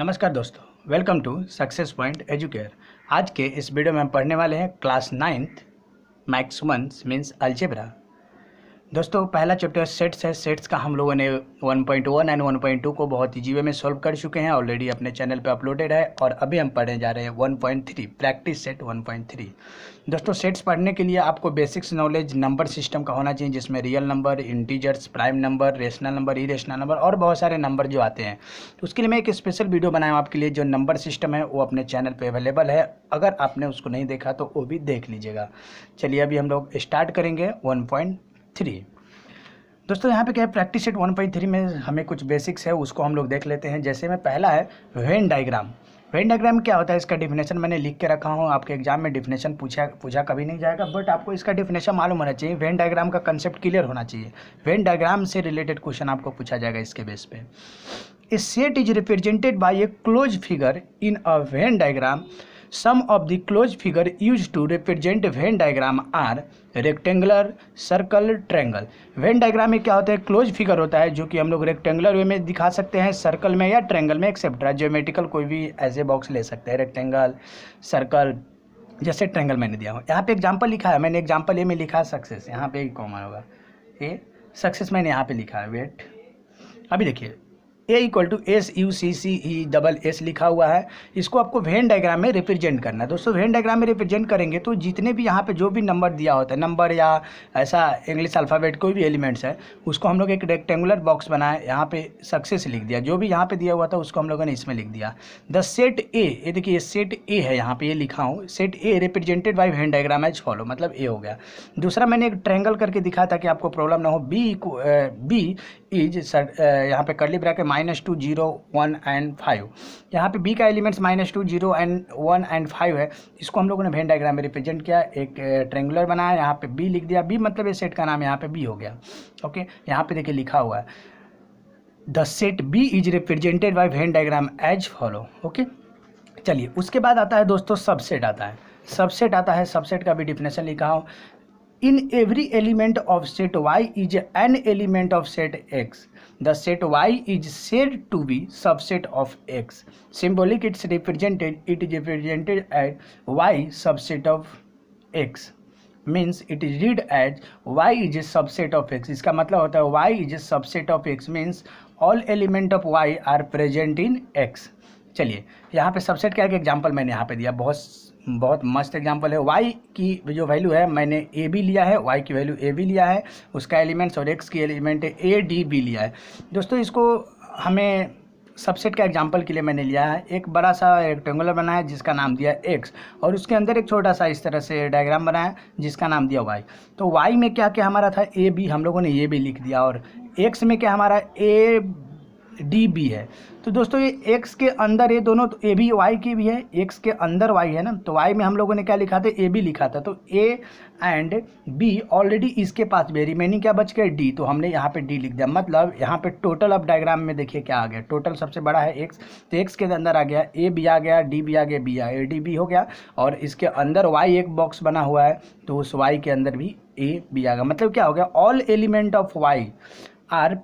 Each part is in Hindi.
नमस्कार दोस्तों welcome to success point educare आज के इस वीडियो में हम पढ़ने वाले हैं class ninth maths ones means algebra दोस्तों पहला चैप्टर सेट्स है सेट्स का हम लोगों ने 1.1 एंड 1.2 को बहुत ईजी वे में सॉल्व कर चुके हैं ऑलरेडी अपने चैनल पे अपलोडेड है और अभी हम पढ़ने जा रहे हैं 1.3 प्रैक्टिस सेट 1.3 दोस्तों सेट्स पढ़ने के लिए आपको बेसिक्स नॉलेज नंबर सिस्टम का होना चाहिए जिसमें real number integers prime number rational number e number और बहुत सारे नंबर जो आते हैं उसके लिए मैं एक स्पेशल वीडियो बनाया हूँ आपके लिए जो नंबर सिस्टम है वो अपने चैनल पर अवेलेबल है अगर आपने उसको नहीं देखा तो वो भी देख लीजिएगा चलिए अभी हम लोग स्टार्ट करेंगे वन थ्री दोस्तों यहाँ पे क्या है practice set one point three में हमें कुछ बेसिक्स है उसको हम लोग देख लेते हैं जैसे में पहला है वेन डायग्राम वेन डायग्राम क्या होता है इसका डिफिनेशन मैंने लिख के रखा हूँ आपके एग्जाम में डिफिनेशन पूछा पूछा कभी नहीं जाएगा बट आपको इसका डिफिनेशन मालूम होना चाहिए वेन डायग्राम का कंसेप्ट क्लियर होना चाहिए वेन डायग्राम से रिलेटेड क्वेश्चन आपको पूछा जाएगा इसके बेस पे a set is represented by a close figure in a Venn diagram some of the close figure use to represent Venn diagram are rectangular circle triangle Venn diagram में क्या होता है क्लोज फिगर होता है जो कि हम लोग रेक्टेंगुलर वे में दिखा सकते हैं सर्कल में या ट्रेंगल में एक्सेप्ट्रा जियोमेटिकल कोई भी ऐसे बॉक्स ले सकते हैं रेक्टेंगल सर्कल जैसे ट्रेंगल मैंने दिया हुआ यहाँ पे एग्जाम्पल लिखा है मैंने एग्जाम्पल ये में लिखा है सक्सेस यहाँ पे कॉमन होगा ए सक्सेस मैंने यहाँ पे लिखा है वेट अभी देखिए A equal to S U C C E double S लिखा हुआ है इसको आपको वेन डायग्राम में रिप्रेजेंट करना है दोस्तों वेन डायग्राम में रिप्रेजेंट करेंगे तो जितने भी यहाँ पे जो भी नंबर दिया होता है नंबर या ऐसा इंग्लिश अल्फ़ाबेट कोई भी एलिमेंट्स है उसको हम लोग एक रेक्टेंगुलर बॉक्स बनाए यहाँ पे सक्सेस लिख दिया जो भी यहाँ पे दिया हुआ था उसको हम लोगों ने इसमें लिख दिया द सेट ए ये देखिए सेट ए है यहाँ पे ये लिखा हूँ set A represented by Venn diagram as follow मतलब ए हो गया दूसरा मैंने एक ट्रैंगल करके दिखा था कि आपको प्रॉब्लम ना हो बी बी इज uh, यहाँ पे curly bracket minus two zero one and five यहाँ पे बी का elements minus two zero and one and five है इसको हम लोगों ने भेन डायग्राम में रिप्रेजेंट किया एक ट्रेंगुलर uh, बनाया यहाँ पे बी लिख दिया बी मतलब इस सेट का नाम यहाँ पे बी हो गया ओके यहाँ पे देखिए लिखा हुआ है the set B is represented by Venn diagram as follow okay चलिए उसके बाद आता है दोस्तों सबसेट आता है सबसेट आता है सबसेट का भी डिफिनेशन लिखा हूँ in every element of set Y is an element of set X the set Y is said to be subset of X symbolic it's represented it is represented at Y subset of X means it is read as Y is a subset of X इसका मतलब होता है Y is a subset of X means all element of Y are present in X चलिए यहाँ पे सबसेट क्या है कि एग्जाम्पल मैंने यहाँ पे दिया बहुत बहुत मस्त एग्जाम्पल है वाई की जो वैल्यू है मैंने ए बी लिया है वाई की वैल्यू ए बी लिया है उसका एलिमेंट्स और एक्स की एलिमेंट ए डी बी लिया है दोस्तों इसको हमें सबसेट का एग्जाम्पल के लिए मैंने लिया है एक बड़ा सा रेक्टेंगुलर बनाया है जिसका नाम दिया एक्स और उसके अंदर एक छोटा सा इस तरह से डायग्राम बनाया है जिसका नाम दिया वाई तो वाई में क्या क्या हमारा था ए बी हम लोगों ने ये भी लिख दिया और एक्स में क्या हमारा ए डी बी है तो दोस्तों ये एक्स के अंदर ये दोनों तो ए भी वाई की भी है एक्स के अंदर वाई है ना तो वाई में हम लोगों ने क्या लिखा था ए बी लिखा था तो ए एंड बी ऑलरेडी इसके पास भी रिमेनिंग क्या बच गया डी तो हमने यहाँ पे डी लिख दिया मतलब यहाँ पे टोटल अब डायग्राम में देखिए क्या आ गया टोटल सबसे बड़ा है एक्स तो एक्स के अंदर आ गया ए बी आ गया डी बी आ गया बी आ गया डी बी हो गया और इसके अंदर वाई एक बॉक्स बना हुआ है तो उस वाई के अंदर भी ए बी आ गया मतलब क्या हो गया all element of Y are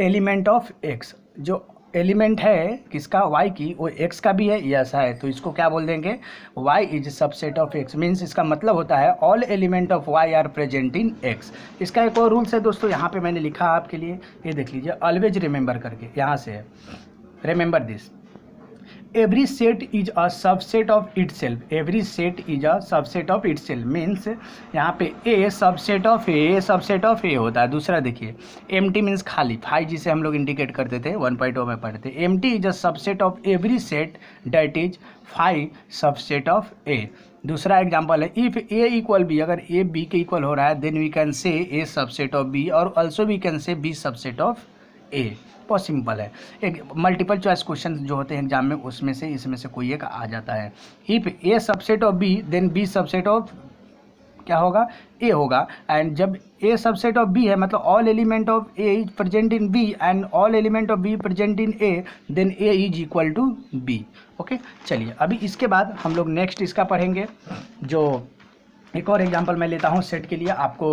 element of X जो एलिमेंट है किसका वाई की वो एक्स का भी है यस है तो इसको क्या बोल देंगे Y is subset of X means इसका मतलब होता है all element of Y are present in X इसका एक और रूल्स है दोस्तों यहाँ पे मैंने लिखा आपके लिए ये देख लीजिए ऑलवेज रिमेंबर करके यहाँ से है remember this every set is a subset of itself every set is a subset of itself means यहाँ पे A subset of A subset of A होता है दूसरा देखिए एम टी मीन्स खाली फाइव जिसे हम लोग इंडिकेट करते थे वन पॉइंट में पढ़ते थे empty is a subset of every set that is five subset of A दूसरा एग्जाम्पल है इफ ए इक्वल बी अगर ए बी के इक्वल हो रहा है then we can say A subset of B और also we can say B subset of A possible है एक मल्टीपल चॉइस क्वेश्चन जो होते हैं एग्जाम में उसमें से इसमें से कोई एक आ जाता है if A subset of B then B subset of क्या होगा ए होगा एंड जब ए सबसेट ऑफ बी है मतलब all element of A is present in B and all element of B present in A then A is equal to B okay चलिए अभी इसके बाद हम लोग नेक्स्ट इसका पढ़ेंगे जो एक और एग्जांपल मैं लेता हूँ सेट के लिए आपको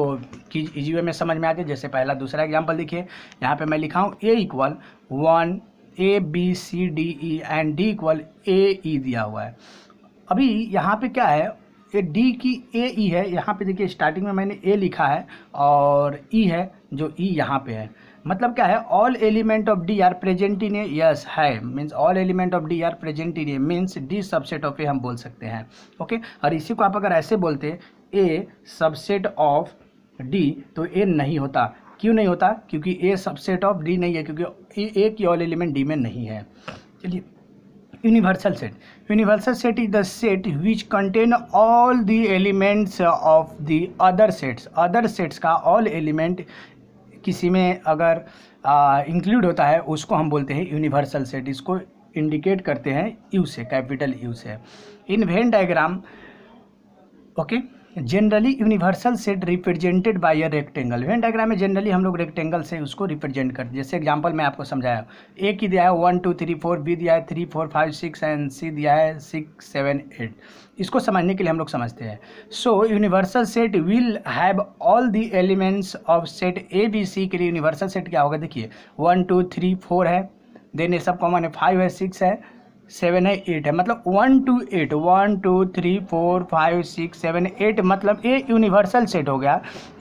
चीज़ इजी वे में समझ में आ जाए जैसे पहला दूसरा एग्जांपल देखिए यहाँ पे मैं लिखा हूँ A equal one A B C D E and D equal A E दिया हुआ है अभी यहाँ पे क्या है ये डी की ए ई e है यहाँ पे देखिए स्टार्टिंग में मैंने ए लिखा है और ई e है जो ई e यहाँ पे है मतलब क्या है all element of D are present in A yes है means all element of D are present in A means D subset of A हम बोल सकते हैं ओके और इसी को आप अगर ऐसे बोलते ए सबसेट ऑफ डी तो ए नहीं होता क्यों नहीं होता क्योंकि ए सबसेट ऑफ डी नहीं है क्योंकि ए की ऑल एलिमेंट डी में नहीं है चलिए universal set universal set is the set which contain all the elements of the other sets other sets का ऑल एलिमेंट किसी में अगर इंक्लूड होता है उसको हम बोलते हैं यूनिवर्सल सेट इसको इंडिकेट करते हैं यू से कैपिटल यू से in Venn diagram okay generally universal set represented by a rectangle Venn diagram में जनरली हम लोग रेक्टेंगल से उसको रिप्रेजेंट करते हैं जैसे एग्जाम्पल मैं आपको समझाया ए की दिया है one two three four B दिया है three four five six and C दिया है सिक्स सेवन एट इसको समझने के लिए हम लोग समझते हैं so universal set will have all the elements of set A B C के लिए यूनिवर्सल सेट क्या होगा देखिए वन टू थ्री फोर है देन ये सब कॉमन है फाइव है सिक्स है सेवन है एट है मतलब one two eight one two three four five six seven eight मतलब ए यूनिवर्सल सेट हो गया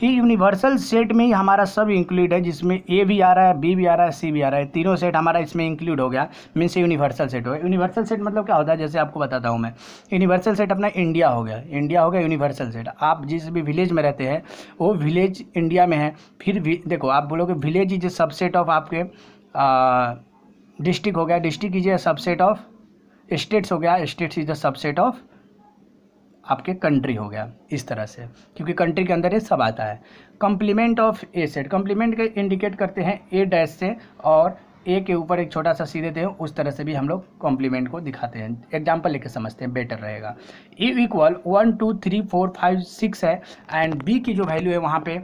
ये यूनिवर्सल सेट में ही हमारा सब इंक्लूड है जिसमें ए भी आ रहा है बी भी आ रहा है सी भी आ रहा है तीनों सेट हमारा इसमें इंक्लूड हो गया मीन्स यूनिवर्सल सेट हो गया यूनिवर्सल सेट मतलब क्या होता है जैसे आपको बताता हूँ मैं यूनिवर्सल सेट अपना इंडिया हो गया इंडिया हो गया यूनिवर्सल सेट आप जिस भी विलेज में रहते हैं वो विलेज इंडिया में है फिर भी देखो आप बोलोगे विलेज इज सबसेट ऑफ आपके डिस्ट्रिक्ट हो गया district is a subset of states हो गया states is the subset of आपके कंट्री हो गया इस तरह से क्योंकि कंट्री के अंदर ये सब आता है complement of A set complement के इंडिकेट करते हैं ए डैश से और ए के ऊपर एक छोटा सा सी देते हैं उस तरह से भी हम लोग कॉम्प्लीमेंट को दिखाते हैं एग्जाम्पल लेके समझते हैं बेटर रहेगा A equal one two three four five six है एंड बी की जो वैल्यू है वहाँ पे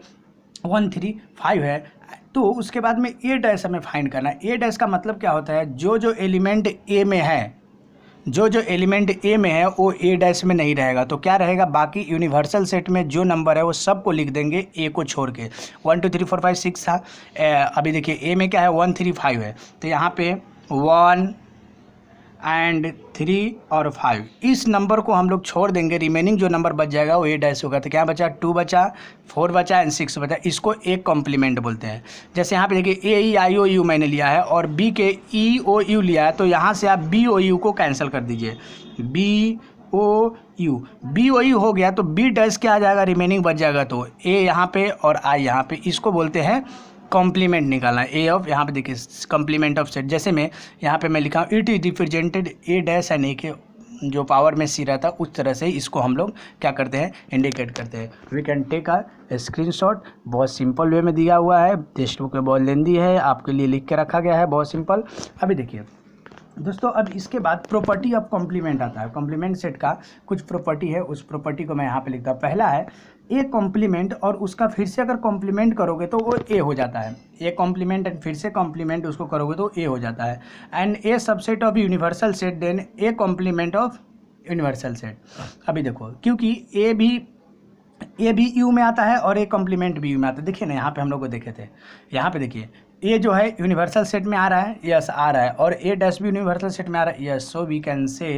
वन थ्री फाइव है तो उसके बाद में ए डैश हमें फाइंड करना है ए डैश का मतलब क्या होता है जो जो एलिमेंट ए में है जो जो एलिमेंट ए में है वो ए डैश में नहीं रहेगा तो क्या रहेगा बाकी यूनिवर्सल सेट में जो नंबर है वो सबको लिख देंगे ए को छोड़ के one two three four five six था अभी देखिए ए में क्या है वन थ्री फाइव है तो यहाँ पे वन एंड थ्री और फाइव इस नंबर को हम लोग छोड़ देंगे रिमेनिंग जो नंबर बच जाएगा वो ए डैश होगा तो क्या बचा टू बचा फोर बचा एंड सिक्स बचा इसको एक कॉम्प्लीमेंट बोलते हैं जैसे यहाँ पे देखिए ए ई आई ओ यू मैंने लिया है और बी के ई ओ यू लिया है तो यहाँ से आप बी ओ यू को कैंसिल कर दीजिए B O U B O U हो गया तो बी डैश क्या आ जाएगा रिमेनिंग बच जाएगा तो ए यहाँ पे और आई यहाँ पे इसको बोलते हैं कॉम्प्लीमेंट निकालना ए ऑफ यहाँ पे देखिए कॉम्प्लीमेंट ऑफ सेट जैसे मैं यहाँ पे मैं लिखा हूँ it is represented A dash and A के जो पावर में सी रहता है उस तरह से इसको हम लोग क्या करते हैं इंडिकेट करते हैं we can take a screenshot बहुत सिंपल वे में दिया हुआ है टेस्ट बुक में बहुत लेंदी है आपके लिए लिख के रखा गया है बहुत सिंपल अभी देखिए दोस्तों अब इसके बाद प्रॉपर्टी ऑफ कॉम्प्लीमेंट आता है कॉम्प्लीमेंट सेट का कुछ प्रॉपर्टी है उस प्रॉपर्टी को मैं यहाँ पे लिखता हूँ पहला है ए कॉम्प्लीमेंट और उसका फिर से अगर कॉम्प्लीमेंट करोगे तो वो ए हो जाता है ए कॉम्प्लीमेंट एंड फिर से कॉम्प्लीमेंट उसको करोगे तो ए हो जाता है and A subset of universal set then A complement of universal set अभी देखो क्योंकि ए भी ए भी यू में आता है और ए कॉम्प्लीमेंट भी यू में आता है देखिए ना यहाँ पे हम लोग को देखे थे यहाँ पे देखिए ए जो है यूनिवर्सल सेट में आ रहा है यस आ रहा है और ए डैश भी यूनिवर्सल सेट में आ रहा है yes so we can say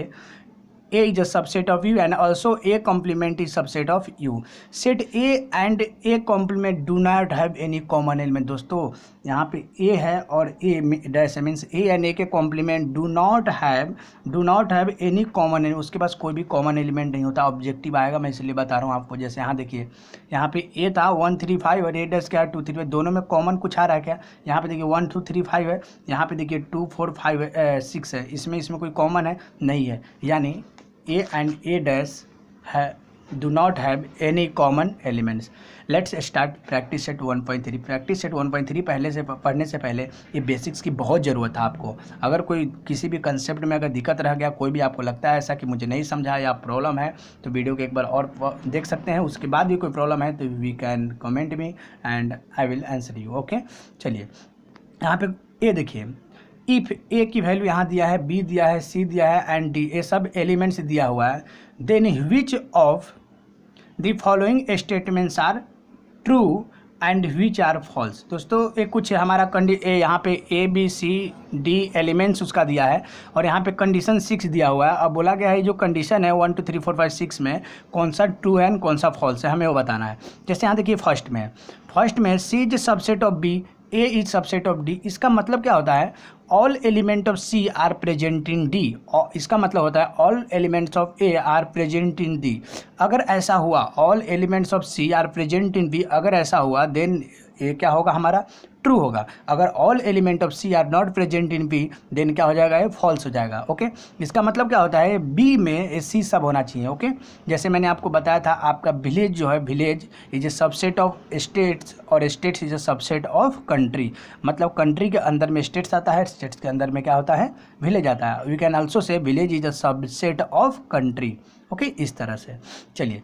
A is a subset of U and also A complement is subset of U set A and A complement do not have any common element दोस्तों यहाँ पे ए है और A dash means A and A के complement do not have do not have any common element उसके पास कोई भी कॉमन एलिमेंट नहीं होता ऑब्जेक्टिव आएगा मैं इसलिए बता रहा हूँ आपको जैसे यहाँ देखिए यहाँ पे ए था वन थ्री फाइव और ए डैश क्या है टू थ्री फाइव दोनों में कॉमन कुछ आ रहा है क्या यहाँ पे देखिए वन टू थ्री फाइव है यहाँ पे देखिए टू फोर फाइव सिक्स है इसमें इसमें कोई कॉमन है नहीं है यानी ए एंड ए डैश है do not have any common elements let's start practice set 1.3 practice set three पहले से पढ़ने से पहले ये बेसिक्स की बहुत ज़रूरत है आपको अगर कोई किसी भी कंसेप्ट में अगर दिक्कत रह गया कोई भी आपको लगता है ऐसा कि मुझे नहीं समझा या प्रॉब्लम है तो वीडियो को एक बार और देख सकते हैं उसके बाद भी कोई प्रॉब्लम है तो we can comment me and I will answer you okay चलिए यहाँ पे ये देखिए इफ़ ए की वैल्यू यहाँ दिया है बी दिया है सी दिया है एंड डी ए सब एलिमेंट्स दिया हुआ है then which of the following statements are true and which are false दोस्तों ये कुछ हमारा कंडी ए यहाँ पे A B C D elements उसका दिया है और यहाँ पे कंडीशन सिक्स दिया हुआ है अब बोला गया है जो कंडीशन है one two three four five six में कौन सा ट्रू है एंड कौन सा फॉल्स है हमें वो बताना है जैसे यहाँ देखिए फर्स्ट में फर्स्ट में C is subset of B A is subset of D इसका मतलब क्या होता है all element of C are present in D इसका मतलब होता है all elements of A are present in D अगर ऐसा हुआ all elements of C are present in B अगर ऐसा हुआ देन ये क्या होगा हमारा ट्रू होगा अगर all element of C are not present in B then क्या हो जाएगा ये फॉल्स हो जाएगा ओके इसका मतलब क्या होता है बी में सी सब होना चाहिए ओके जैसे मैंने आपको बताया था आपका विलेज जो है village is a subset of states और states is a subset of country मतलब कंट्री के अंदर में स्टेट्स आता है स्टेट्स के अंदर में क्या होता है विलेज आता है we can also say village is a subset of country okay इस तरह से चलिए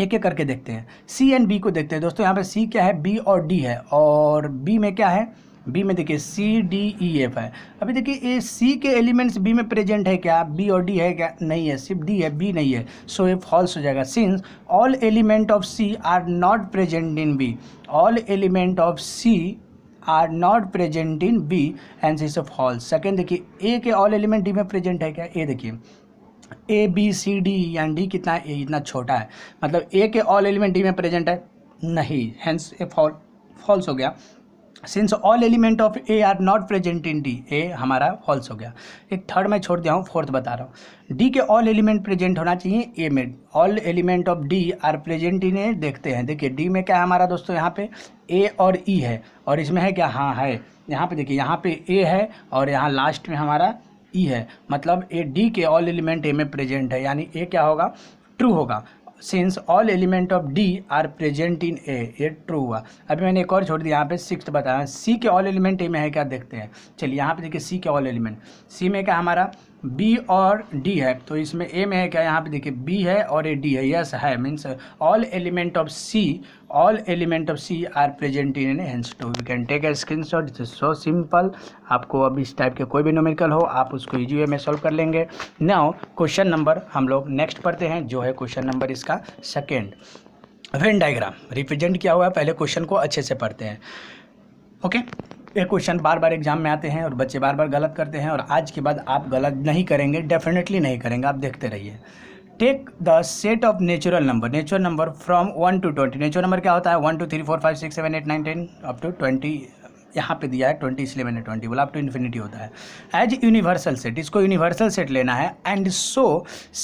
एक एक करके देखते हैं सी एंड बी को देखते हैं दोस्तों यहाँ पे सी क्या है बी और डी है और बी में क्या है बी में देखिए सी डी ई एफ है अभी देखिए ये सी के एलिमेंट्स बी में प्रेजेंट है क्या बी और डी है क्या नहीं है सिर्फ डी है बी नहीं है सो ये फॉल्स हो जाएगा since all element of C are not present in B all element of C are not present in B and is a false second देखिए ए के ऑल एलिमेंट डी में प्रेजेंट है क्या ए देखिए ए बी सी डी यानी डी कितना है ए इतना छोटा है मतलब ए के ऑल एलिमेंट डी में प्रेजेंट है नहीं हैंस ए फॉल फॉल्स हो गया since all element of A are not present in D A हमारा फॉल्स हो गया एक थर्ड में छोड़ दिया हूँ फोर्थ बता रहा हूँ डी के ऑल एलिमेंट प्रेजेंट होना चाहिए ए में all element of D are present in A देखते हैं देखिए डी में क्या है हमारा दोस्तों यहाँ पे ए और ई e है और इसमें है क्या हाँ है यहाँ पे देखिए यहाँ पे ए है और यहाँ लास्ट में हमारा ई e है मतलब ए डी के ऑल एलिमेंट ए में प्रेजेंट है यानी ए क्या होगा ट्रू होगा since all element of D are present in A ये ट्रू हुआ अभी मैंने एक और छोड़ दिया यहाँ पे सिक्स बताया सी के ऑल एलिमेंट ए में है क्या देखते हैं चलिए यहाँ पे देखिए सी के ऑल एलिमेंट सी में क्या हमारा बी और डी है तो इसमें ए में है क्या यहाँ पे देखिए बी है और ए डी है यस है means all element of C all element of C are present in hence to you can take a screenshot is so simple आपको अब इस टाइप के कोई भी नोमिकल हो आप उसको ईजी वे में सॉल्व कर लेंगे नाउ क्वेश्चन नंबर हम लोग नेक्स्ट पढ़ते हैं जो है क्वेश्चन नंबर इसका सेकेंड वेन डाइग्राम रिप्रेजेंट किया हुआ है पहले क्वेश्चन को अच्छे से पढ़ते हैं ओके okay? ये क्वेश्चन बार बार एग्जाम में आते हैं और बच्चे बार बार गलत करते हैं और आज के बाद आप गलत नहीं करेंगे डेफिनेटली नहीं करेंगे आप देखते रहिए take the set of natural number natural number from one to twenty natural number क्या होता है one two three four five six seven eight nine ten up to twenty यहाँ पे दिया है ट्वेंटी इसलिए मैंने ट्वेंटी बोला अप टू इन्फिनिटी होता है एज यूनिवर्सल सेट इसको यूनिवर्सल सेट लेना है and so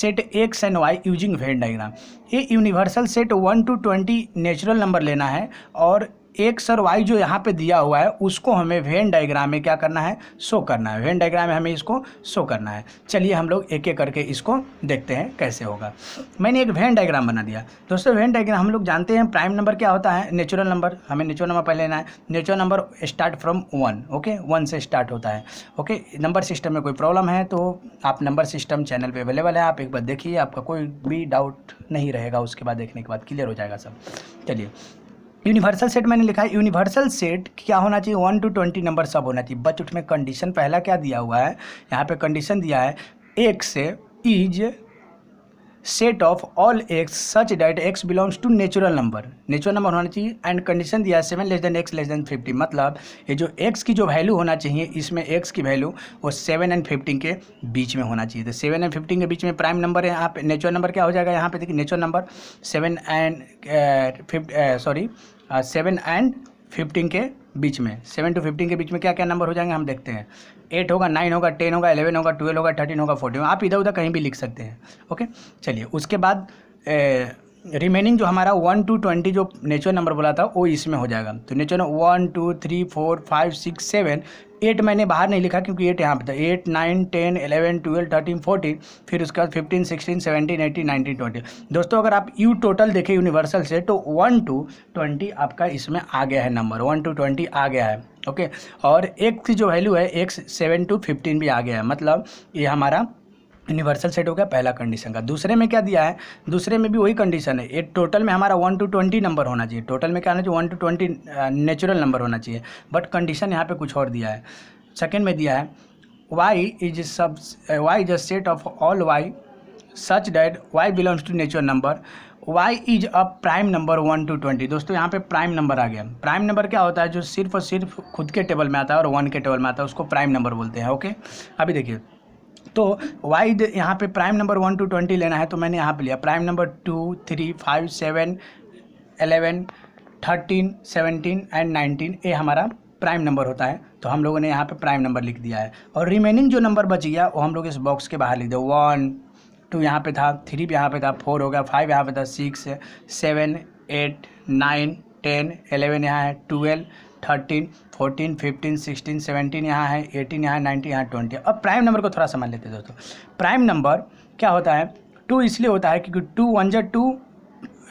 set X and Y using Venn diagram ये universal set one to twenty natural number लेना है और एक सर वाई जो यहाँ पे दिया हुआ है उसको हमें वेन डायग्राम में क्या करना है शो करना है वेन डायग्राम में हमें इसको शो करना है चलिए हम लोग एक एक करके इसको देखते हैं कैसे होगा मैंने एक वेन डायग्राम बना दिया दोस्तों वेन डायग्राम हम लोग जानते हैं प्राइम नंबर क्या होता है नेचुरल नंबर हमें नेचुरल नंबर पहले लेना है natural number start from one okay one से स्टार्ट होता है ओके नंबर सिस्टम में कोई प्रॉब्लम है तो आप नंबर सिस्टम चैनल पर अवेलेबल है आप एक बार देखिए आपका कोई भी डाउट नहीं रहेगा उसके बाद देखने के बाद क्लियर हो जाएगा सब चलिए यूनिवर्सल सेट मैंने लिखा है यूनिवर्सल सेट क्या होना चाहिए वन टू ट्वेंटी नंबर सब होना चाहिए बट उसमें कंडीशन पहला क्या दिया हुआ है यहाँ पे कंडीशन दिया है एक से is set of all X such that X belongs to natural number natural number होना चाहिए एंड कंडीशन दिया seven less than X less than fifty मतलब ये जो एक्स की जो वैल्यू होना चाहिए इसमें एक्स की वैल्यू वो सेवन एंड फिफ्टीन के बीच में होना चाहिए तो सेवन एंड फिफ्टीन के बीच में प्राइम नंबर है यहाँ पे नेचुरल नंबर क्या हो जाएगा यहाँ पे देखिए natural number seven and fift sorry seven and fifteen के बीच में सेवन टू फिफ्टीन के बीच में क्या क्या नंबर हो जाएंगे हम देखते हैं एट होगा नाइन होगा टेन होगा एलेवन होगा ट्वेल्व होगा थर्टीन होगा फोर्टीन होगा आप इधर उधर कहीं भी लिख सकते हैं ओके चलिए उसके बाद रिमेनिंग जो हमारा वन टू ट्वेंटी जो नेचुरल नंबर बोला था वो इसमें हो जाएगा तो natural one two three four five six seven eight मैंने बाहर नहीं लिखा क्योंकि एट यहाँ पे था eight nine ten eleven twelve thirteen fourteen फिर उसके बाद fifteen sixteen seventeen eighteen nineteen twenty दोस्तों अगर आप यू टोटल देखें यूनिवर्सल से तो वन टू ट्वेंटी आपका इसमें आ गया है नंबर वन टू ट्वेंटी आ गया है ओके और एक की जो वैल्यू है एक सेवन टू फिफ्टीन भी आ गया है मतलब ये हमारा यूनिवर्सल सेट हो गया पहला कंडीशन का दूसरे में क्या दिया है दूसरे में भी वही कंडीशन है ये टोटल में हमारा वन टू ट्वेंटी नंबर होना चाहिए टोटल में क्या होना चाहिए one to twenty natural number होना चाहिए बट कंडीशन यहाँ पर कुछ और दिया है सेकेंड में दिया है Y is sub Y is a set of all Y such that Y belongs to natural number Y is a prime number one to twenty दोस्तों यहाँ पे प्राइम नंबर आ गया प्राइम नंबर क्या होता है जो सिर्फ और सिर्फ खुद के टेबल में आता है और वन के टेबल में आता है उसको प्राइम नंबर बोलते हैं ओके अभी देखिए तो वाइड यहाँ पे prime number one to twenty लेना है तो मैंने यहाँ पे लिया prime number two three five seven eleven thirteen seventeen and nineteen ये हमारा प्राइम नंबर होता है तो हम लोगों ने यहाँ पे प्राइम नंबर लिख दिया है और रिमेनिंग जो नंबर बच गया वो हम लोग इस बॉक्स के बाहर लिख दो वन टू यहाँ पे था थ्री यहाँ पे था फोर हो गया फाइव यहाँ पे था six seven eight nine ten eleven यहाँ है twelve thirteen fourteen fifteen sixteen seventeen यहाँ है एटीन यहाँ नाइनटीन यहाँ ट्वेंटी अब प्राइम नंबर को थोड़ा समझ लेते हैं दोस्तों प्राइम नंबर क्या होता है टू इसलिए होता है क्योंकि टू वन जै टू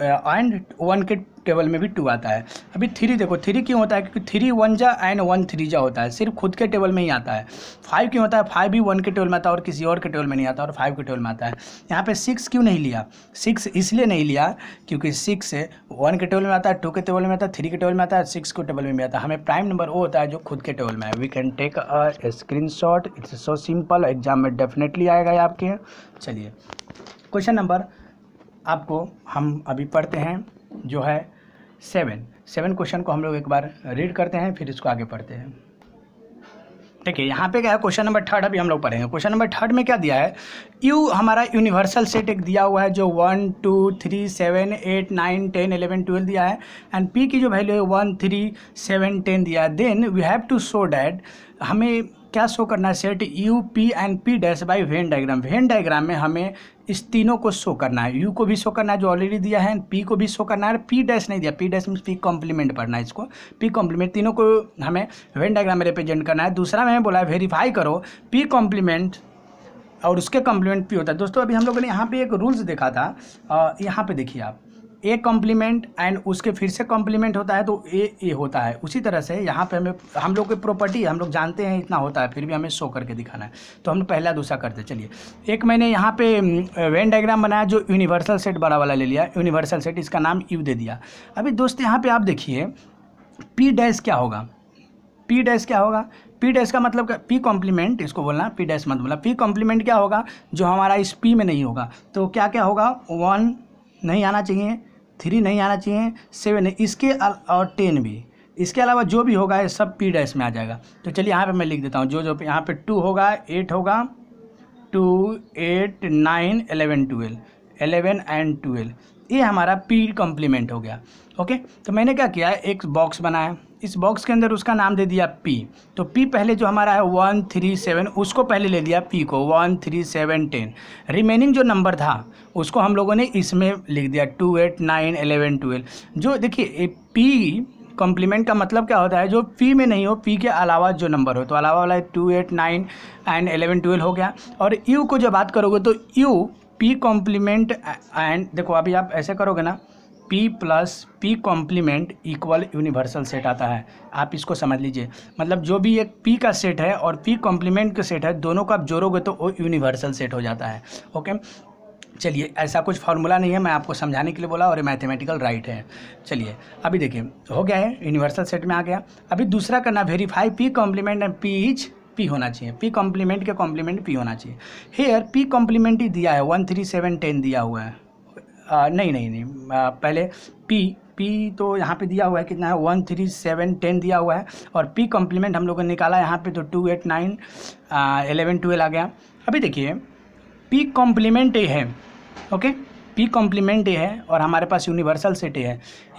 एंड वन के टेबल में भी टू आता है अभी थ्री देखो थ्री क्यों होता है क्योंकि थ्री वन जा एंड वन थ्री जा होता है सिर्फ खुद के टेबल में ही आता है फाइव क्यों होता है फाइव भी वन के टेबल में आता है और किसी और के टेबल में नहीं आता और फाइव के टेबल में आता है यहाँ पे सिक्स क्यों नहीं लिया सिक्स इसलिए नहीं लिया क्योंकि सिक्स वन के टेबल में आता है टू के टेबल में आता है थ्री के टेबल में आता है सिक्स के टेबल में भी आता है हमें प्राइम नंबर वो होता है जो खुद के टेबल में है we can take a screenshot it's so simple exam में डेफिनेटली आएगा ये आपके चलिए क्वेश्चन नंबर आपको हम अभी पढ़ते हैं जो है सेवन सेवन क्वेश्चन को हम लोग एक बार रीड करते हैं फिर इसको आगे पढ़ते हैं ठीक है यहाँ पे क्या है क्वेश्चन नंबर थर्ड अभी हम लोग पढ़ेंगे क्वेश्चन नंबर थर्ड में क्या दिया है यू हमारा यूनिवर्सल सेट एक दिया हुआ है जो one two three seven eight nine ten eleven twelve दिया है एंड पी की जो वैल्यू है वन थ्री सेवन टेन दिया है then we have to show that हमें क्या शो करना है set U P and P dash by Venn diagram Venn diagram में हमें इस तीनों को शो करना है यू को भी शो करना है जो ऑलरेडी दिया है पी को भी शो करना है पी डैश नहीं दिया पी डैश में पी कॉम्प्लीमेंट पढ़ना है इसको पी कॉम्प्लीमेंट तीनों को हमें वेन डायग्राम में रिप्रेजेंट करना है दूसरा में बोला है वेरीफाई करो पी कॉम्प्लीमेंट और उसके कॉम्प्लीमेंट पी होता है दोस्तों अभी हम लोगों ने यहाँ पर एक रूल्स देखा था यहाँ पर देखिए आप ए कॉम्प्लीमेंट एंड उसके फिर से कॉम्प्लीमेंट होता है तो ए ए होता है उसी तरह से यहाँ पे हमें हम लोग की प्रॉपर्टी हम लोग जानते हैं इतना होता है फिर भी हमें शो करके दिखाना है तो हम पहला दूसरा करते चलिए एक मैंने यहाँ पे वेन डायग्राम बनाया जो यूनिवर्सल सेट बड़ा वाला ले लिया यूनिवर्सल सेट इसका नाम यू दे दिया अभी दोस्त यहाँ पर आप देखिए पी डैश क्या होगा पी डैस क्या होगा पी डैस का मतलब पी कॉम्प्लीमेंट इसको बोलना पी डैस मत बोलना पी कॉम्प्लीमेंट क्या होगा जो हमारा इस पी में नहीं होगा तो क्या क्या होगा वन नहीं आना चाहिए थ्री नहीं आना चाहिए सेवन नहीं इसके और टेन भी इसके अलावा जो भी होगा ये सब पी डैश में आ जाएगा तो चलिए यहाँ पे मैं लिख देता हूँ जो जो पे यहाँ पे टू होगा एट होगा two eight nine eleven twelve eleven and twelve ये हमारा पी कॉम्प्लीमेंट हो गया ओके तो मैंने क्या किया एक बॉक्स बनाया इस बॉक्स के अंदर उसका नाम दे दिया पी तो पी पहले जो हमारा है वन थ्री सेवन उसको पहले ले लिया पी को one three seven ten remaining जो नंबर था उसको हम लोगों ने इसमें लिख दिया two eight nine eleven twelve जो देखिए पी कॉम्प्लीमेंट का मतलब क्या होता है जो पी में नहीं हो पी के अलावा जो नंबर हो तो अलावा वाला two eight nine and eleven twelve हो गया और यू को जब बात करोगे तो यू पी कॉम्प्लीमेंट एंड देखो अभी आप ऐसे करोगे ना P plus P complement equal universal set आता है आप इसको समझ लीजिए मतलब जो भी एक P का सेट है और P कॉम्प्लीमेंट का सेट है दोनों को आप जोड़ोगे तो वो यूनिवर्सल सेट हो जाता है ओके चलिए ऐसा कुछ फार्मूला नहीं है मैं आपको समझाने के लिए बोला और ये मैथमेटिकल राइट है चलिए अभी देखिए हो गया है यूनिवर्सल सेट में आ गया अभी दूसरा करना verify P complement and P each P होना चाहिए पी कॉम्प्लीमेंट के कॉम्प्लीमेंट पी होना चाहिए हेयर पी कॉम्प्लीमेंट ही दिया है वन थ्री सेवन टेन दिया हुआ है नहीं नहीं नहीं पहले पी पी तो यहाँ पे दिया हुआ है कितना है वन थ्री सेवन टेन दिया हुआ है और पी कॉम्प्लीमेंट हम लोगों ने निकाला यहाँ पे तो two eight nine eleven twelve आ गया अभी देखिए पी कॉम्प्लीमेंट ए है ओके पी कॉम्प्लीमेंट ए है और हमारे पास यूनिवर्सल सेट ए है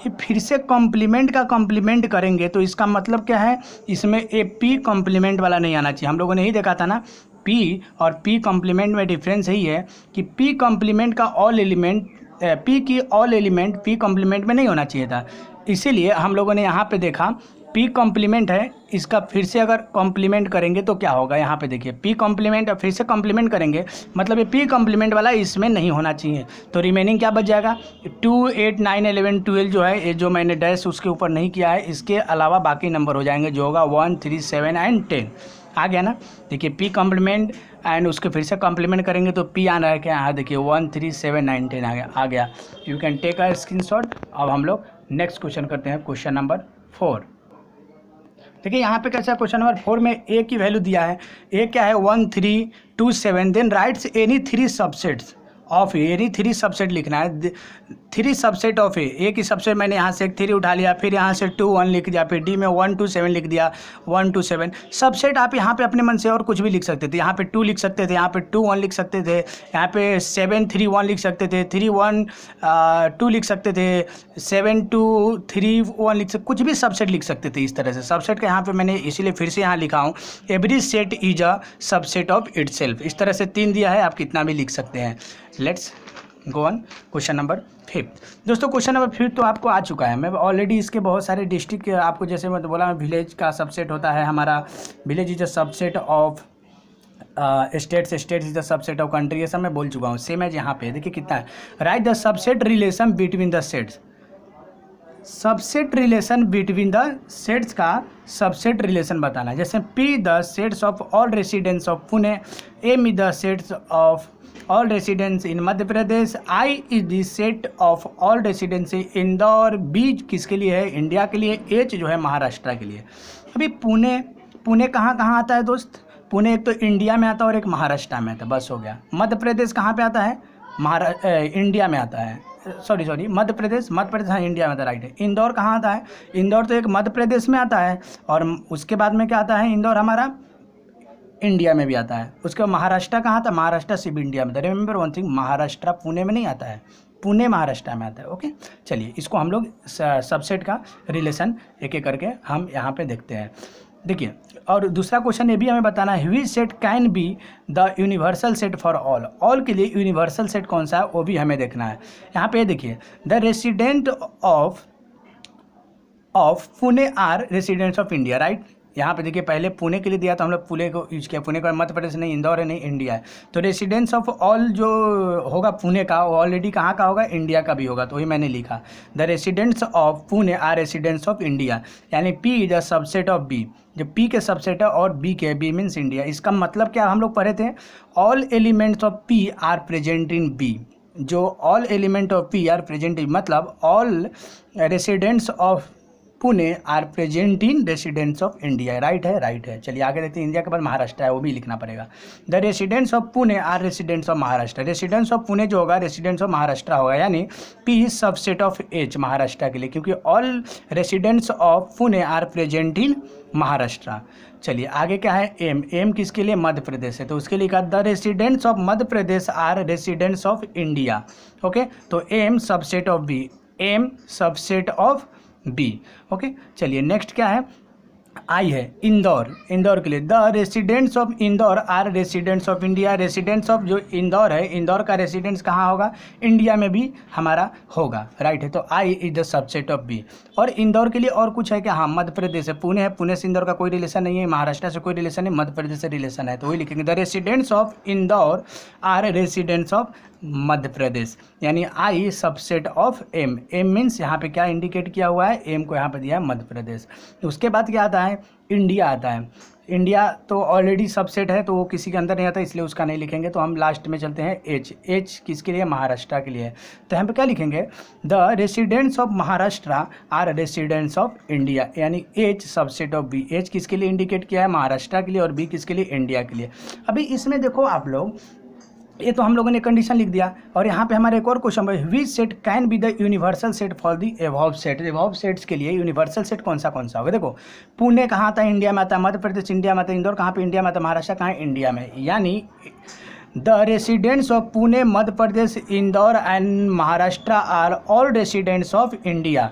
ये फिर से कॉम्प्लीमेंट का कॉम्प्लीमेंट करेंगे तो इसका मतलब क्या है इसमें ए पी कॉम्प्लीमेंट वाला नहीं आना चाहिए हम लोगों ने ही देखा था ना पी और पी कॉम्प्लीमेंट में डिफरेंस यही है कि पी कॉम्प्लीमेंट का ऑल एलिमेंट पी की ऑल एलिमेंट पी कॉम्प्लीमेंट में नहीं होना चाहिए था इसीलिए हम लोगों ने यहाँ पे देखा पी कॉम्प्लीमेंट है इसका फिर से अगर कॉम्प्लीमेंट करेंगे तो क्या होगा यहाँ पे देखिए पी कॉम्प्लीमेंट और फिर से कॉम्प्लीमेंट करेंगे मतलब ये पी कॉम्प्लीमेंट वाला इसमें नहीं होना चाहिए तो रिमेनिंग क्या बच जाएगा two eight nine eleven twelve जो है ये जो मैंने डैश उसके ऊपर नहीं किया है इसके अलावा बाकी नंबर हो जाएंगे जो होगा one three seven and ten आ गया ना देखिए पी कॉम्प्लीमेंट एंड उसके फिर से कॉम्प्लीमेंट करेंगे तो पी आना है क्या हाँ देखिए one three seven nine ten आ गया आ गया you can take a screenshot अब हम लोग नेक्स्ट क्वेश्चन करते हैं क्वेश्चन नंबर फोर देखिए यहाँ पे कैसा क्वेश्चन नंबर फोर में ए की वैल्यू दिया है ए क्या है one three two seven then writes any three subsets of A यानी थ्री सबसेट लिखना है थ्री सबसेट ऑफ ए एक ही सबसेट मैंने यहाँ से एक थ्री उठा लिया फिर यहाँ से टू वन लिख दिया फिर डी में वन टू सेवन लिख दिया वन टू सेवन सबसेट आप यहाँ पे अपने मन से और कुछ भी लिख सकते थे यहाँ पे टू लिख सकते थे यहाँ पे टू वन लिख सकते थे यहाँ पे सेवन थ्री वन लिख सकते थे थ्री वन टू लिख सकते थे सेवन टू थ्री वन लिख सकते कुछ भी सबसेट लिख सकते थे इस तरह से सबसेट का यहाँ पर मैंने इसीलिए फिर से यहाँ लिखा हूँ every set is a subset of it इस तरह से तीन दिया है आप कितना भी लिख सकते हैं let's go on question number fifth दोस्तों क्वेश्चन नंबर फिफ्थ तो आपको आ चुका है मैं ऑलरेडी इसके बहुत सारे डिस्ट्रिक्ट आपको जैसे मैं तो बोला मैं विलेज का सबसेट होता है हमारा village is a subset of states states is the subset of country ये सब मैं बोल चुका हूँ सेम है यहाँ पे देखिए कितना है right the subset relation between the sets subset relation between the sets का सबसेट रिलेशन बताना है जैसे P the sets of all residents of Pune M is the sets of all residents in Madhya Pradesh. I is the set of all residents Indore बीच किसके लिए है इंडिया के लिए एच जो है महाराष्ट्र के लिए अभी पुणे पुणे कहाँ कहाँ आता है दोस्त पुणे एक तो इंडिया में आता है और एक महाराष्ट्र में आता है बस हो गया मध्य प्रदेश कहाँ पे आता है महारा इंडिया में आता है सॉरी सॉरी मध्य प्रदेश मध्य प्रदेश हाँ इंडिया में आता राइट है इंदौर कहाँ आता है इंदौर तो एक मध्य प्रदेश में आता है और उसके बाद में क्या आता है इंदौर हमारा इंडिया में भी आता है उसके बाद महाराष्ट्र कहाँ था महाराष्ट्र सिर्फ इंडिया में था remember one thing Maharashtra Pune में नहीं आता है पुणे महाराष्ट्र में आता है ओके चलिए इसको हम लोग सबसेट का रिलेशन एक एक करके हम यहाँ पे देखते हैं देखिए और दूसरा क्वेश्चन ये भी हमें बताना है हुई set can be the universal set for all all के लिए यूनिवर्सल सेट कौन सा है वो भी हमें देखना है यहाँ पे देखिए the resident of of Pune are residents of India right यहाँ पे देखिए पहले पुणे के लिए दिया था हम लोग पुणे को यूज किया पुणे का मध्य प्रदेश नहीं इंदौर है नहीं इंडिया है तो रेसिडेंस ऑफ ऑल जो होगा पुणे का वो ऑलरेडी कहाँ का होगा इंडिया का भी होगा तो वही मैंने लिखा the residents of Pune are residents of India यानी P is a subset of B जो पी के सबसेट है और बी के बी मीन्स इंडिया इसका मतलब क्या हम लोग पढ़े थे all elements of P are present in B जो all element of P are present मतलब all residents of Pune are present in residents of India right है राइट है चलिए आगे देखते हैं इंडिया के बाद महाराष्ट्र है वो भी लिखना पड़ेगा the residents of Pune are residents of Maharashtra residents of Pune जो होगा रेसिडेंट्स ऑफ महाराष्ट्र होगा यानी P subset of H Maharashtra के लिए क्योंकि all residents of Pune are present in Maharashtra चलिए आगे क्या है एम एम किसके लिए मध्य प्रदेश है तो उसके लिए कहा the residents of Madhya Pradesh are residents of India okay तो M subset of B M subset of B okay चलिए नेक्स्ट क्या है आई है इंदौर इंदौर के लिए the residents of Indore are residents of India residents of जो इंदौर है इंदौर का रेसिडेंट्स कहाँ होगा इंडिया में भी हमारा होगा राइट है तो I is the subset of B और इंदौर के लिए और कुछ है कि हाँ मध्य प्रदेश है पुणे है पुणे से इंदौर का कोई रिलेशन नहीं है महाराष्ट्र से कोई रिलेशन नहीं मध्य प्रदेश से रिलेशन है तो वही लिखेंगे the residents of Indore are residents of Madhya Pradesh यानी I subset of M M means यहाँ पे क्या इंडिकेट किया हुआ है एम को यहाँ पे दिया है मध्य प्रदेश उसके बाद क्या आता है आता है इंडिया आता है इंडिया तो ऑलरेडी सबसेट है तो वो किसी के अंदर नहीं आता इसलिए उसका नहीं लिखेंगे तो हम लास्ट में चलते हैं एच एच किसके लिए महाराष्ट्र के लिए तो यहाँ पे क्या लिखेंगे the residents of Maharashtra are residents of India यानी H subset of B H किसके लिए इंडिकेट किया है महाराष्ट्र के लिए और बी किसके लिए इंडिया के लिए अभी इसमें देखो आप लोग ये तो हम लोगों ने कंडीशन लिख दिया और यहाँ पे हमारे एक और क्वेश्चन है which set can be the universal set for the above set above sets के लिए यूनिवर्सल सेट कौन सा कौन सा होगा देखो पुणे कहाँ आता है इंडिया में आता है मध्य प्रदेश इंडिया में आता है इंदौर कहाँ पे इंडिया में आता है महाराष्ट्र कहाँ इंडिया में यानी the residents of Pune Madhya Pradesh Indore and Maharashtra are all residents of India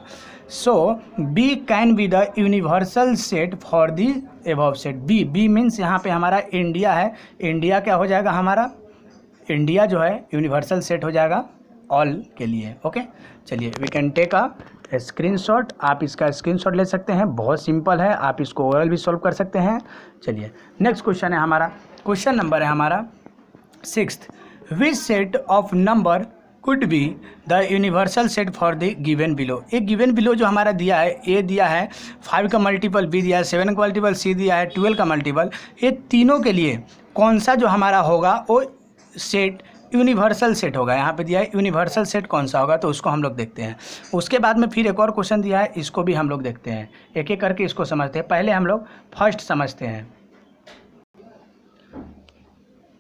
so B can be the universal set for the above set B B means यहाँ पे हमारा इंडिया है इंडिया क्या हो जाएगा हमारा इंडिया जो है यूनिवर्सल सेट हो जाएगा ऑल के लिए ओके चलिए we can take a screenshot आप इसका स्क्रीनशॉट ले सकते हैं बहुत सिंपल है आप इसको ओवरऑल भी सॉल्व कर सकते हैं चलिए नेक्स्ट क्वेश्चन है हमारा क्वेश्चन नंबर है हमारा six which set of number could be the universal set for the given below एक गिवन बिलो जो हमारा दिया है ए दिया है फाइव का मल्टीपल बी दिया है सेवन का मल्टीपल सी दिया है ट्वेल्व का मल्टीपल ये तीनों के लिए कौन सा जो हमारा होगा वो सेट यूनिवर्सल सेट होगा यहाँ पे दिया है यूनिवर्सल सेट कौन सा होगा तो उसको हम लोग देखते हैं उसके बाद में फिर एक और क्वेश्चन दिया है इसको भी हम लोग देखते हैं एक एक करके इसको समझते हैं पहले हम लोग फर्स्ट समझते हैं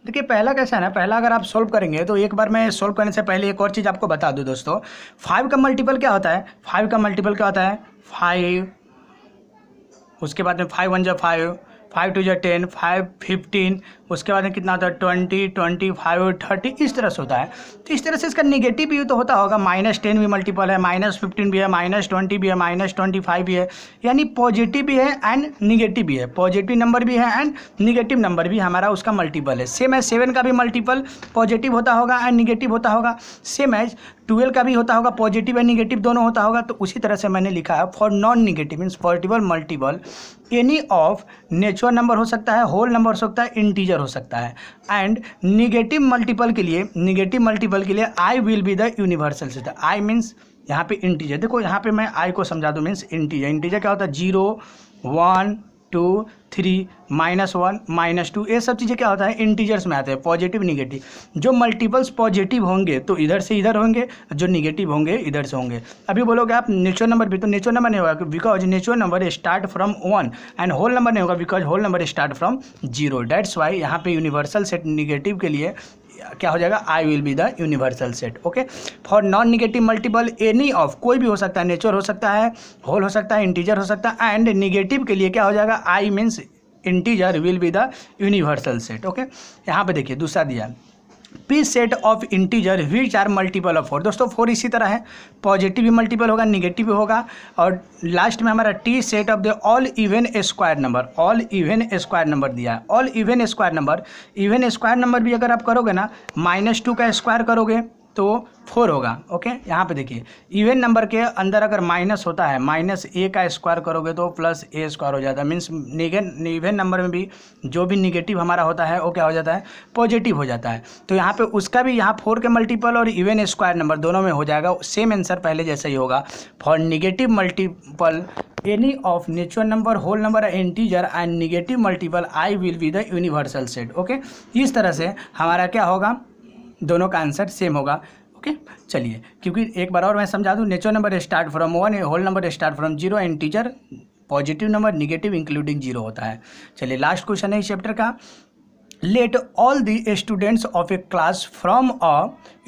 देखिए पहला कैसा है ना पहला अगर आप सोल्व करेंगे तो एक बार मैं सोल्व करने से पहले एक और चीज़ आपको बता दूँ दोस्तों फाइव का मल्टीपल क्या होता है फाइव का मल्टीपल क्या होता है फाइव उसके बाद में फाइव वन जो फाइव फाइव टू जो टेन फाइव फिफ्टीन उसके बाद में कितना होता है ट्वेंटी ट्वेंटी फाइव थर्टी इस तरह से होता है तो इस तरह से इसका निगेटिव भी तो होता होगा माइनस टेन भी मल्टीपल है माइनस फिफ्टीन भी है माइनस ट्वेंटी भी है माइनस ट्वेंटी फाइव भी है यानी पॉजिटिव भी है एंड निगेटिव भी है पॉजिटिव नंबर भी है एंड निगेटिव नंबर भी हमारा उसका मल्टीपल है सेम है सेवन का भी मल्टीपल पॉजिटिव होता होगा एंड निगेटिव होता होगा सेम एज ट्वेल्व का भी होता होगा पॉजिटिव एंड निगेटिव दोनों होता होगा तो उसी तरह से मैंने लिखा है for non negative means positive multiple any of natural number हो सकता है होल नंबर हो सकता है इंटीजर आंसर हो सकता है एंड निगेटिव मल्टीपल के लिए निगेटिव मल्टीपल के लिए I will be the universal system I means यहाँ पे इंटीजर देखो यहाँ पे मैं आई को समझा दूँ मीन्स इंटीजर इंटीजर क्या होता है zero one two three minus one minus two ये सब चीज़ें क्या होता है इंटीजर्स में आते हैं पॉजिटिव निगेटिव जो मल्टीपल्स पॉजिटिव होंगे तो इधर से इधर होंगे जो निगेटिव होंगे इधर से होंगे अभी बोलोगे आप नेचुरल नंबर भी तो नेचुरल नंबर नहीं होगा because natural number start from one and whole number नहीं होगा because whole number start from zero that's why यहाँ पे यूनिवर्सल सेट निगेटिव के लिए क्या हो जाएगा I will be the universal set okay for non negative multiple any of कोई भी हो सकता है नेचर हो सकता है होल हो सकता है इंटीजर हो सकता है एंड निगेटिव के लिए क्या हो जाएगा I means integer will be the universal set okay यहाँ पे देखिए दूसरा दिया P set of integer which are multiple of four दोस्तों फोर इसी तरह है पॉजिटिव भी मल्टीपल होगा निगेटिव भी होगा और लास्ट में हमारा T set of the all even square number all even square number दिया है all even square number even square number भी अगर आप करोगे ना माइनस टू का स्क्वायर करोगे तो फोर होगा ओके यहाँ पे देखिए इवेन नंबर के अंदर अगर माइनस होता है माइनस ए का स्क्वायर करोगे तो प्लस ए स्क्वायर हो जाता है मीन्स निगेट इवेन नंबर में भी जो भी निगेटिव हमारा होता है वो क्या हो जाता है पॉजिटिव हो जाता है तो यहाँ पे उसका भी यहाँ फोर के मल्टीपल और इवेन स्क्वायर नंबर दोनों में हो जाएगा सेम आंसर पहले जैसा ही होगा for negative multiple any of natural number whole number integer and negative multiple I will be the universal set okay इस तरह से हमारा क्या होगा दोनों का आंसर सेम होगा ओके चलिए क्योंकि एक बार और मैं समझा दूँ natural number start from one whole number start from zero and teacher positive number negative including zero होता है चलिए लास्ट क्वेश्चन है इस चैप्टर का let all the students of a class from a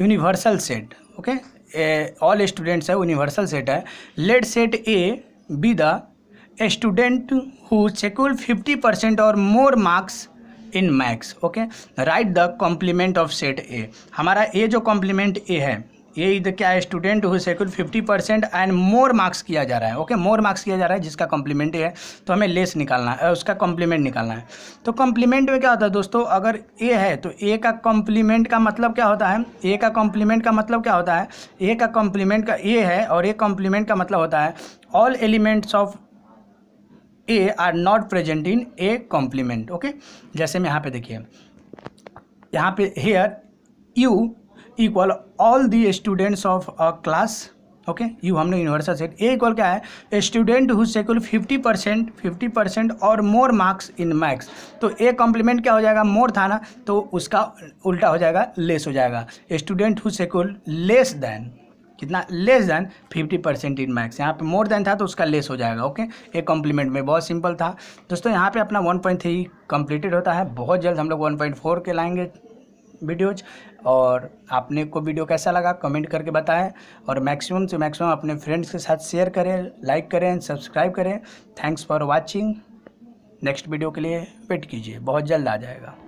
universal set okay all students है यूनिवर्सल सेट है let set A be the student who secured fifty percent और more marks in maths okay right the complement of set ए हमारा ए जो कॉम्प्लीमेंट ए है ये इधर क्या है student who secured fifty percent and more marks किया जा रहा है ओके मोर मार्क्स किया जा रहा है जिसका कॉम्प्लीमेंट है तो हमें लेस निकालना है उसका कॉम्प्लीमेंट निकालना है तो कॉम्प्लीमेंट में क्या होता है दोस्तों अगर ए है तो ए का कॉम्प्लीमेंट का मतलब क्या होता है ए का कॉम्प्लीमेंट का मतलब क्या होता है ए का कॉम्प्लीमेंट का ए है और ए कॉम्प्लीमेंट का मतलब होता है all elements of A are not present in A complement okay जैसे में यहाँ पे देखिए यहाँ पे here U equal all the students of a class okay U हमने यूनिवर्सल सेट ए इक्वल क्या है student who secured fifty percent fifty percent और मोर मार्क्स इन मैक्स तो ए कॉम्प्लीमेंट क्या हो जाएगा मोर था ना तो उसका उल्टा हो जाएगा लेस हो जाएगा student who secured less than कितना less than fifty percent in marks यहाँ पे मोर देन था तो उसका लेस हो जाएगा ओके ये कॉम्प्लीमेंट में बहुत सिंपल था दोस्तों यहाँ पे अपना वन पॉइंट थ्री कंप्लीटेड होता है बहुत जल्द हम लोग वन पॉइंट फोर के लाएंगे वीडियोज और आपने को वीडियो कैसा लगा कमेंट करके बताएं और मैक्सिमम से मैक्सिमम अपने फ्रेंड्स के साथ शेयर करें लाइक करें सब्सक्राइब करें thanks for watching next video के लिए वेट कीजिए बहुत जल्द आ जाएगा